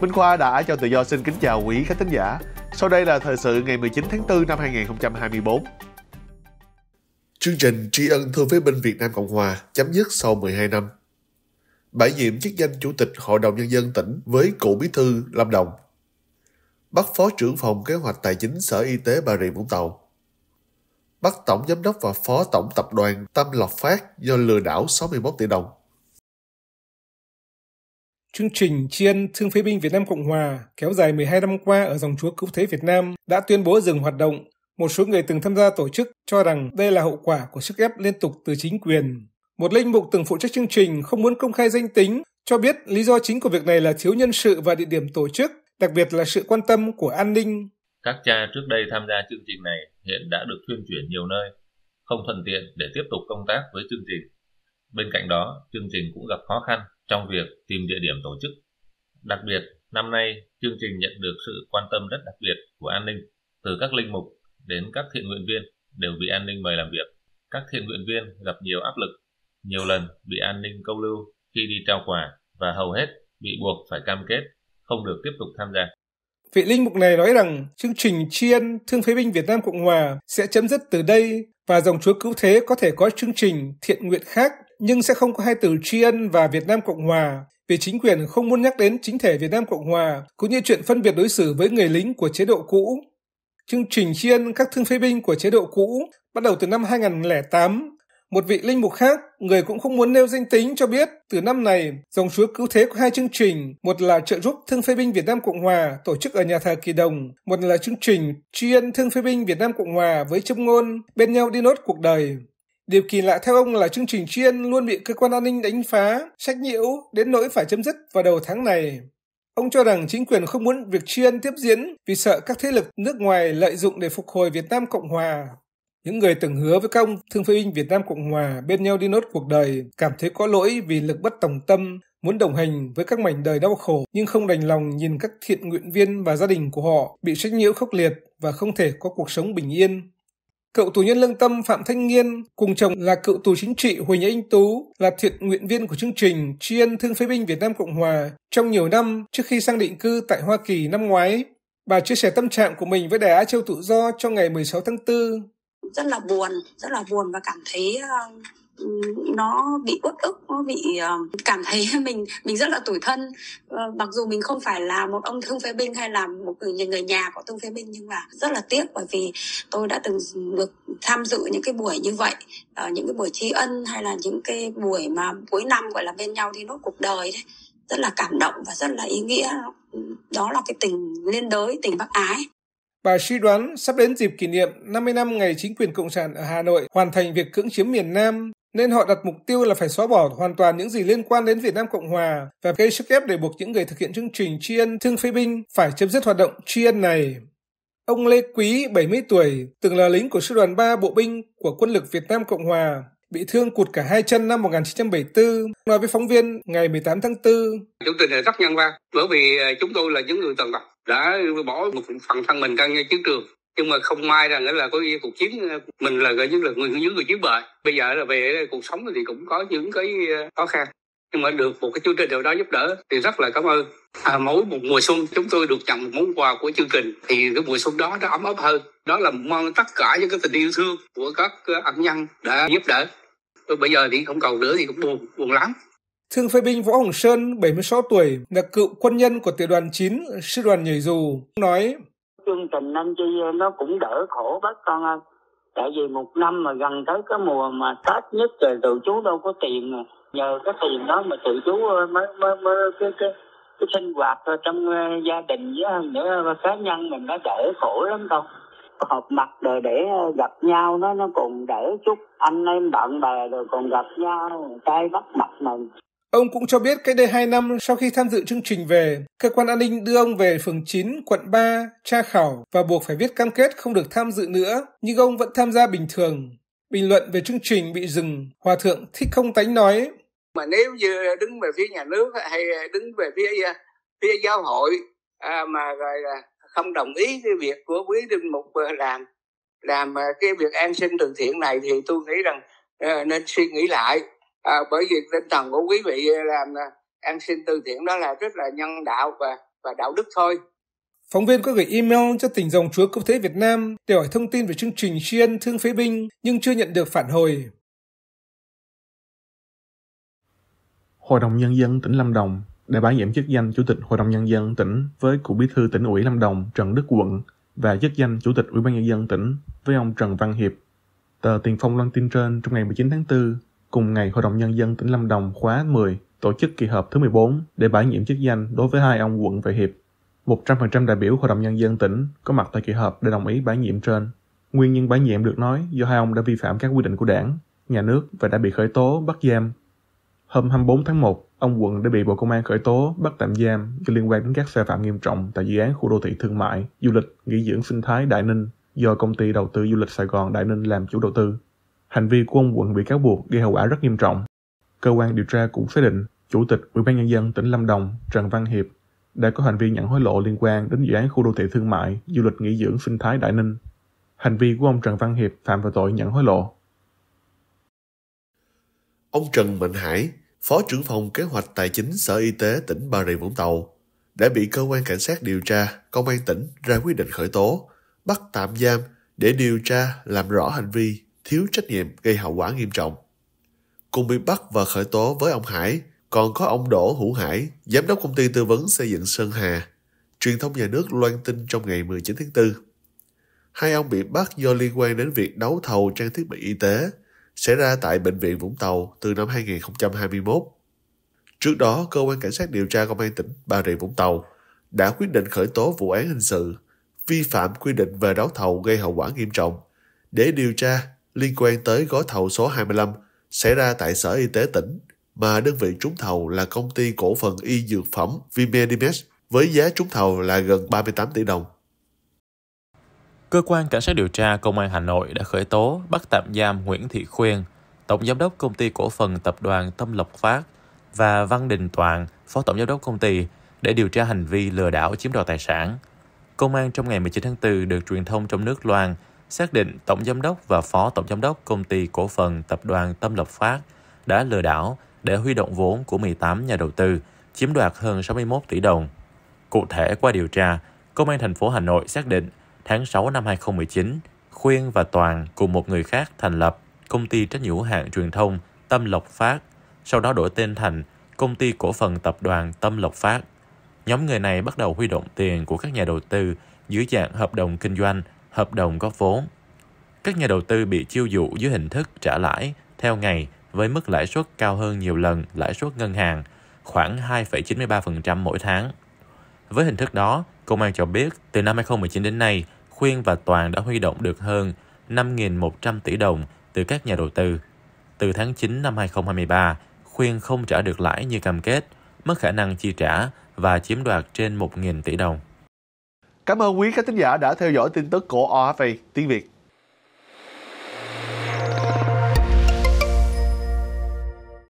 Minh Khoa đã cho tự do xin kính chào quý khán thính giả. Sau đây là thời sự ngày 19 tháng 4 năm 2024. Chương trình tri ân thương phế binh Việt Nam Cộng Hòa chấm dứt sau 12 năm. Bãi nhiệm chức danh Chủ tịch Hội đồng Nhân dân tỉnh với cựu bí thư Lâm Đồng. Bắt Phó trưởng phòng kế hoạch tài chính Sở Y tế Bà Rịa Vũng Tàu. Bắt Tổng Giám đốc và Phó Tổng Tập đoàn Tâm Lộc Phát do lừa đảo 61 tỷ đồng. Chương trình tri ân thương phế binh Việt Nam Cộng Hòa kéo dài 12 năm qua ở dòng chúa cứu thế Việt Nam đã tuyên bố dừng hoạt động. Một số người từng tham gia tổ chức cho rằng đây là hậu quả của sức ép liên tục từ chính quyền. Một linh mục từng phụ trách chương trình không muốn công khai danh tính, cho biết lý do chính của việc này là thiếu nhân sự và địa điểm tổ chức, đặc biệt là sự quan tâm của an ninh. Các cha trước đây tham gia chương trình này hiện đã được tuyên truyền nhiều nơi, không thuận tiện để tiếp tục công tác với chương trình. Bên cạnh đó, chương trình cũng gặp khó khăn trong việc tìm địa điểm tổ chức. Đặc biệt, năm nay chương trình nhận được sự quan tâm rất đặc biệt của an ninh, từ các linh mục đến các thiện nguyện viên đều bị an ninh mời làm việc. Các thiện nguyện viên gặp nhiều áp lực, nhiều lần bị an ninh câu lưu khi đi trao quà và hầu hết bị buộc phải cam kết không được tiếp tục tham gia. Vị linh mục này nói rằng chương trình tri ân thương phế binh Việt Nam Cộng Hòa sẽ chấm dứt từ đây và dòng chúa cứu thế có thể có chương trình thiện nguyện khác nhưng sẽ không có hai từ tri ân và Việt Nam Cộng Hòa vì chính quyền không muốn nhắc đến chính thể Việt Nam Cộng Hòa cũng như chuyện phân biệt đối xử với người lính của chế độ cũ. Chương trình tri ân các thương phế binh của chế độ cũ bắt đầu từ năm 2008. Một vị linh mục khác, người cũng không muốn nêu danh tính cho biết, từ năm này, dòng chúa cứu thế có hai chương trình, một là trợ giúp thương phế binh Việt Nam Cộng Hòa tổ chức ở nhà thờ Kỳ Đồng, một là chương trình tri ân thương phế binh Việt Nam Cộng Hòa với châm ngôn Bên nhau đi nốt cuộc đời. Điều kỳ lạ theo ông là chương trình chiên luôn bị cơ quan an ninh đánh phá, sách nhiễu đến nỗi phải chấm dứt vào đầu tháng này. Ông cho rằng chính quyền không muốn việc chiên tiếp diễn vì sợ các thế lực nước ngoài lợi dụng để phục hồi Việt Nam Cộng Hòa. Những người từng hứa với các ông thương phê binh Việt Nam Cộng Hòa bên nhau đi nốt cuộc đời cảm thấy có lỗi vì lực bất tòng tâm, muốn đồng hành với các mảnh đời đau khổ nhưng không đành lòng nhìn các thiện nguyện viên và gia đình của họ bị sách nhiễu khốc liệt và không thể có cuộc sống bình yên. Cựu tù nhân lương tâm Phạm Thanh Nghiên cùng chồng là cựu tù chính trị Huỳnh Anh Tú là thiện nguyện viên của chương trình tri ân thương phế binh Việt Nam Cộng Hòa trong nhiều năm trước khi sang định cư tại Hoa Kỳ năm ngoái. Bà chia sẻ tâm trạng của mình với Đài Á Châu Tự Do trong ngày 16 tháng 4. Rất là buồn, rất là buồn và cảm thấy nó bị uất ức nó bị ờ, cảm thấy mình mình rất là tủi thân ờ, mặc dù mình không phải là một ông thương phê binh hay là một người người nhà của thương phê binh nhưng mà rất là tiếc bởi vì tôi đã từng được tham dự những cái buổi như vậy ờ, những cái buổi tri ân hay là những cái buổi mà cuối năm gọi là bên nhau thì nốt cuộc đời đấy rất là cảm động và rất là ý nghĩa đó là cái tình liên đới tình bác ái Bà suy đoán sắp đến dịp kỷ niệm 50 năm ngày chính quyền Cộng sản ở Hà Nội hoàn thành việc cưỡng chiếm miền Nam, nên họ đặt mục tiêu là phải xóa bỏ hoàn toàn những gì liên quan đến Việt Nam Cộng Hòa và gây sức ép để buộc những người thực hiện chương trình tri ân thương phế binh phải chấm dứt hoạt động tri ân này. Ông Lê Quý, 70 tuổi, từng là lính của sư đoàn 3 bộ binh của quân lực Việt Nam Cộng Hòa, bị thương cụt cả hai chân năm 1974, nói với phóng viên ngày 18 tháng 4. Chúng tôi rất nhân văn, bởi vì à, chúng tôi là những người tần tật đã bỏ một phần thân mình ra ngay trước trường nhưng mà không may rằng là có cuộc chiến mình là gọi như là người những người chiến bệ bây giờ là về cuộc sống thì cũng có những cái ờ, khó khăn nhưng mà được một cái chương trình nào đó giúp đỡ thì rất là cảm ơn à, mỗi một mùa xuân chúng tôi được nhận một món quà của chương trình thì cái mùa xuân đó nó ấm áp hơn đó là mong tất cả những cái tình yêu thương của các ẩn ờ, nhân đã giúp đỡ tôi bây giờ thì không cầu nữa thì cũng buồn buồn lắm Thương phê binh Võ Hồng Sơn, 76 tuổi, là cựu quân nhân của tiểu đoàn 9, sư đoàn nhảy dù, nói chương trình năm chi nó cũng đỡ khổ bác con ơi tại vì một năm mà gần tới cái mùa mà tết nhất rồi tụi chú đâu có tiền mà. nhờ cái tiền đó mà tự chú ờ, mới mới mới cái cái cái sinh hoạt trong ờ, gia đình với nữa cá nhân mình nó đỡ khổ lắm không họp mặt rồi để ờ, gặp nhau nó nó còn đỡ chút anh em bạn bè rồi còn gặp nhau tay bắt mặt mình Ông cũng cho biết cách đây 2 năm sau khi tham dự chương trình về, cơ quan an ninh đưa ông về phường 9, quận 3, tra khảo và buộc phải viết cam kết không được tham dự nữa, nhưng ông vẫn tham gia bình thường. Bình luận về chương trình bị dừng, Hòa Thượng Thích Không Tánh nói. Mà nếu như đứng về phía nhà nước hay đứng về phía phía giáo hội à, mà rồi không đồng ý cái việc của quý linh mục à, làm làm à, cái việc an sinh từ thiện này thì tôi nghĩ rằng à, nên suy nghĩ lại à, bởi vì tinh thần của quý vị làm ăn à, xin từ thiện đó là rất là nhân đạo và và đạo đức thôi Phóng viên có gửi email cho tỉnh dòng Chúa Cứu Thế Việt Nam để hỏi thông tin về chương trình tri ân thương phế binh nhưng chưa nhận được phản hồi. Hội đồng Nhân dân tỉnh Lâm Đồng đã bãi nhiệm chức danh Chủ tịch Hội đồng Nhân dân tỉnh với cựu bí thư tỉnh ủy Lâm Đồng Trần Đức Quận và chức danh Chủ tịch Ủy ban Nhân dân tỉnh với ông Trần Văn Hiệp. Tờ Tiền Phong loan tin trên trong ngày 19 tháng 4 Cùng ngày, Hội đồng Nhân dân tỉnh Lâm Đồng khóa 10 tổ chức kỳ họp thứ 14 để bãi nhiệm chức danh đối với hai ông quận và hiệp. 100% đại biểu Hội đồng Nhân dân tỉnh có mặt tại kỳ họp để đồng ý bãi nhiệm trên. Nguyên nhân bãi nhiệm được nói do hai ông đã vi phạm các quy định của đảng, nhà nước và đã bị khởi tố, bắt giam. Hôm 24 tháng 1, ông Quận đã bị Bộ Công an khởi tố, bắt tạm giam do liên quan đến các sai phạm nghiêm trọng tại dự án khu đô thị thương mại, du lịch, nghỉ dưỡng sinh thái Đại Ninh do công ty đầu tư du lịch Sài Gòn Đại Ninh làm chủ đầu tư. Hành vi của ông quận bị cáo buộc gây hậu quả rất nghiêm trọng. Cơ quan điều tra cũng xác định Chủ tịch Ủy ban nhân dân tỉnh Lâm Đồng Trần Văn Hiệp đã có hành vi nhận hối lộ liên quan đến dự án khu đô thị thương mại, du lịch nghỉ dưỡng sinh thái Đại Ninh. Hành vi của ông Trần Văn Hiệp phạm vào tội nhận hối lộ. Ông Trần Mạnh Hải, Phó trưởng phòng kế hoạch tài chính Sở Y tế tỉnh Bà Rịa Vũng Tàu, đã bị cơ quan cảnh sát điều tra công an tỉnh ra quyết định khởi tố, bắt tạm giam để điều tra làm rõ hành vi thiếu trách nhiệm gây hậu quả nghiêm trọng. Cùng bị bắt và khởi tố với ông Hải, còn có ông Đỗ Hữu Hải, giám đốc công ty tư vấn xây dựng Sơn Hà. Truyền thông nhà nước loan tin trong ngày 19 tháng 4. Hai ông bị bắt do liên quan đến việc đấu thầu trang thiết bị y tế xảy ra tại Bệnh viện Vũng Tàu từ năm 2021. Trước đó, Cơ quan Cảnh sát điều tra Công an tỉnh Bà Rịa Vũng Tàu đã quyết định khởi tố vụ án hình sự vi phạm quy định về đấu thầu gây hậu quả nghiêm trọng để điều tra liên quan tới gói thầu số 25 xảy ra tại Sở Y tế tỉnh mà đơn vị trúng thầu là công ty cổ phần y dược phẩm Vimedimex với giá trúng thầu là gần 38 tỷ đồng. Cơ quan Cảnh sát điều tra Công an Hà Nội đã khởi tố bắt tạm giam Nguyễn Thị Khuyên, Tổng Giám đốc Công ty Cổ phần Tập đoàn Tâm Lộc Phát và Văn Đình Toàn, Phó Tổng Giám đốc Công ty để điều tra hành vi lừa đảo chiếm đoạt tài sản. Công an trong ngày 19 tháng 4 được truyền thông trong nước Loan xác định tổng giám đốc và phó tổng giám đốc công ty cổ phần tập đoàn Tâm Lộc Phát đã lừa đảo để huy động vốn của 18 nhà đầu tư, chiếm đoạt hơn 61 tỷ đồng. Cụ thể qua điều tra, Công an thành phố Hà Nội xác định tháng 6 năm 2019, Khuyên và Toàn cùng một người khác thành lập công ty trách nhiệm hữu hạn truyền thông Tâm Lộc Phát, sau đó đổi tên thành công ty cổ phần tập đoàn Tâm Lộc Phát. Nhóm người này bắt đầu huy động tiền của các nhà đầu tư dưới dạng hợp đồng kinh doanh hợp đồng góp vốn. Các nhà đầu tư bị chiêu dụ dưới hình thức trả lãi theo ngày với mức lãi suất cao hơn nhiều lần lãi suất ngân hàng, khoảng 2,93% mỗi tháng. Với hình thức đó, công an cho biết từ năm 2019 đến nay, Khuyên và Toàn đã huy động được hơn 5.100 tỷ đồng từ các nhà đầu tư. Từ tháng 9 năm 2023, Khuyên không trả được lãi như cam kết, mất khả năng chi trả và chiếm đoạt trên 1.000 tỷ đồng. Cảm ơn quý khán thính giả đã theo dõi tin tức của OFA tiếng Việt.